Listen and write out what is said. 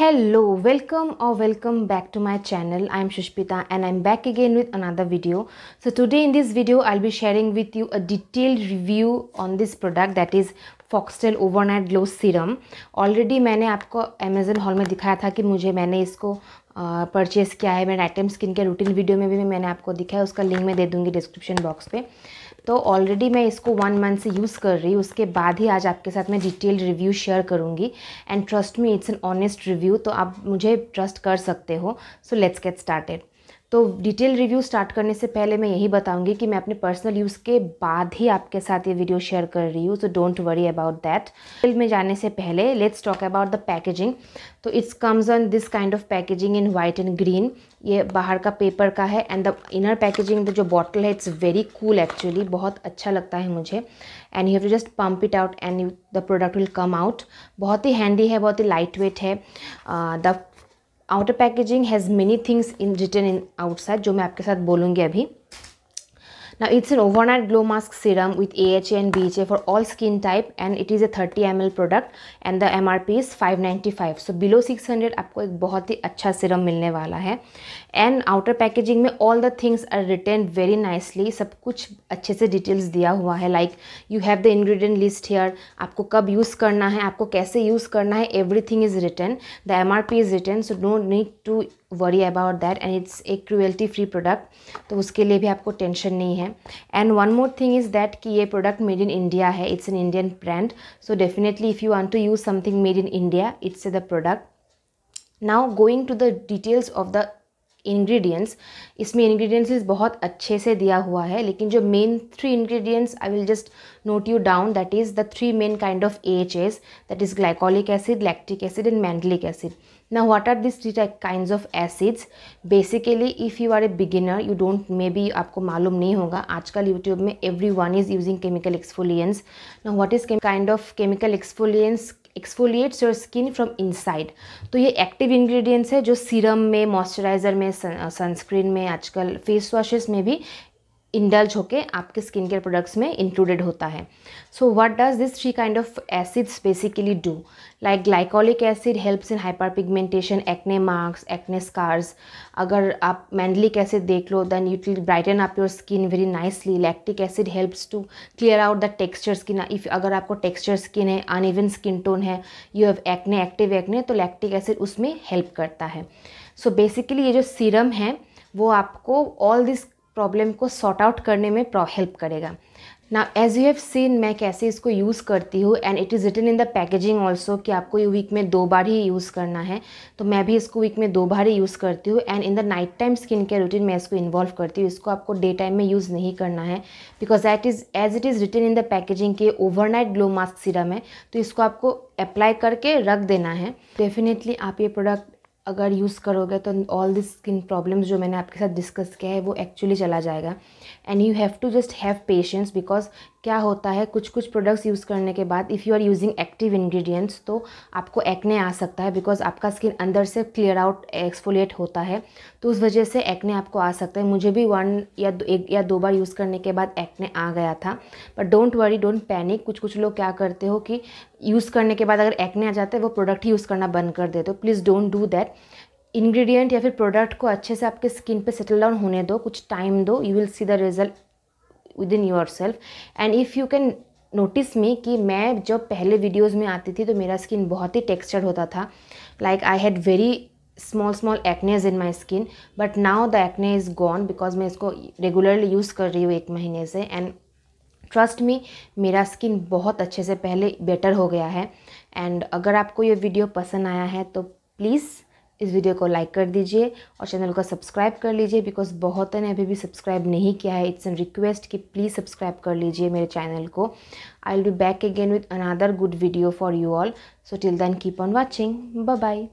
hello welcome or welcome back to my channel i'm Shushpita and i'm back again with another video so today in this video i'll be sharing with you a detailed review on this product that is Foxtale overnight glow serum already मैंने आपको Amazon hall में दिखाया था कि मुझे मैंने इसको purchase किया है मैंने आइटम स्किन के रूटीन वीडियो में भी मैंने आपको दिखाया उसका लिंक मैं दे दूँगी डिस्क्रिप्शन बॉक्स पे तो ऑलरेडी मैं इसको वन मंथ से यूज़ कर रही हूँ उसके बाद ही आज आपके साथ मैं डिटेल रिव्यू शेयर करूँगी and trust me it's an honest review तो आप मुझे ट्रस्ट कर सकते हो सो लेट्स गेट स्टार्टेड तो डिटेल रिव्यू स्टार्ट करने से पहले मैं यही बताऊंगी कि मैं अपने पर्सनल यूज़ के बाद ही आपके साथ ये वीडियो शेयर कर रही हूँ so don't worry about that film में जाने से पहले let's talk about the packaging तो it's comes on this kind of packaging in white and green ये बाहर का पेपर का है एंड द इनर पैकेजिंग जो बॉटल है इट्स वेरी कूल एक्चुअली बहुत अच्छा लगता है मुझे and you have to just pump it out and the product will come out बहुत ही हैंडी है बहुत ही लाइट वेट है the uh, outer packaging has many things in written in outside जो मैं आपके साथ बोलूँगी अभी Now it's an overnight glow mask serum with AHA and BHA for all skin type and it is a 30 ml product and the MRP is 595. So below 600 आपको एक बहुत ही अच्छा सीरम मिलने वाला है एंड आउटर पैकेजिंग में all the things are written very nicely सब कुछ अच्छे से डिटेल्स दिया हुआ है like you have the ingredient list here आपको कब यूज़ करना है आपको कैसे यूज़ करना है everything is written the M R P is written so don't need to worry about that and it's a cruelty free product तो उसके लिए भी आपको टेंशन नहीं है and one more thing is that कि ये प्रोडक्ट मेड इन इंडिया है it's an Indian brand so definitely if you want to use something made in India it's the product now going to the details of the ingredients इसमें ingredients बहुत अच्छे से दिया हुआ है लेकिन जो main three ingredients I will just note you down that is the three main kind of A H S that is glycolic acid lactic acid and mandelic acid ना what are this three type kind of acids basically if you are a beginner you don't may be आपको मालूम नहीं होगा आजकल YouTube में every one is using chemical exfoliants ना what is kind of chemical exfoliants exfoliates your skin from inside तो ये active ingredients है जो सीरम में मॉइस्चराइज़र में सनस्क्रीन uh, में आजकल फेस वॉशेस में भी इंडल्ज होके आपके स्किन केयर प्रोडक्ट्स में इंक्लूडेड होता है so what does this three kind of acids basically do like glycolic acid helps in hyper pigmentation acne marks acne scars अगर आप मैंडलिक एसिड देख लो then you will brighten up your skin very nicely lactic acid helps to clear out the texture skin if अगर आपको texture skin है uneven skin tone है you have acne active acne तो lactic acid उसमें help करता है सो so basically ये जो सीरम है वो आपको ऑल दिस प्रॉब्लम को सॉर्ट आउट करने में हेल्प करेगा ना एज यू हैव सीन मैं कैसे इसको यूज़ करती हूँ and it is written in the packaging also कि आपको ये वीक में दो बार ही यूज़ करना है तो मैं भी इसको वीक में दो बार ही यूज़ करती हूँ and in the night time skin care routine मैं इसको इन्वॉल्व करती हूँ इसको आपको डे टाइम में यूज़ नहीं करना है because that is as it is written in the packaging के ओवरनाइट ग्लो मास्क सीरम है तो इसको आपको अप्लाई करके रख देना है डेफिनेटली आप ये प्रोडक्ट अगर यूज़ करोगे तो ऑल दिस स्किन प्रॉब्लम्स जो मैंने आपके साथ डिस्कस किया है वो एक्चुअली चला जाएगा and you have to just have patience because क्या होता है कुछ कुछ प्रोडक्ट्स यूज़ करने के बाद if you are using active ingredients तो आपको एक्ने आ सकता है बिकॉज आपका स्किन अंदर से क्लियर आउट एक्सफोलिएट होता है तो उस वजह से एक्ने आपको आ सकता है मुझे भी वन या दो, एक या दो बार यूज़ करने के बाद एक्ने आ गया था but don't worry don't panic कुछ कुछ लोग क्या करते हो कि यूज़ करने के बाद अगर एक्ने आ जाता है वो प्रोडक्ट ही यूज़ करना बंद कर देते हो please don't do that ingredient या फिर प्रोडक्ट को अच्छे से आपके स्किन पे सेटल डाउन होने दो कुछ टाइम दो you will see the result within yourself and if you can notice me कि मैं जब पहले वीडियोज़ में आती थी तो मेरा स्किन बहुत ही टेक्स्चर्ड होता था like I had very small small acnes in my skin but now the acne is gone because मैं इसको रेगुलरली यूज़ कर रही हूँ एक महीने से एंड ट्रस्ट मी मेरा स्किन बहुत अच्छे से पहले बेटर हो गया है एंड अगर आपको ये वीडियो पसंद आया है तो प्लीज़ इस वीडियो को लाइक कर दीजिए और चैनल को सब्सक्राइब कर लीजिए बिकॉज बहुत ने अभी भी सब्सक्राइब नहीं किया है इट्स एन रिक्वेस्ट कि प्लीज़ सब्सक्राइब कर लीजिए मेरे चैनल को I will be back again with another good video for you all so till then keep on watching bye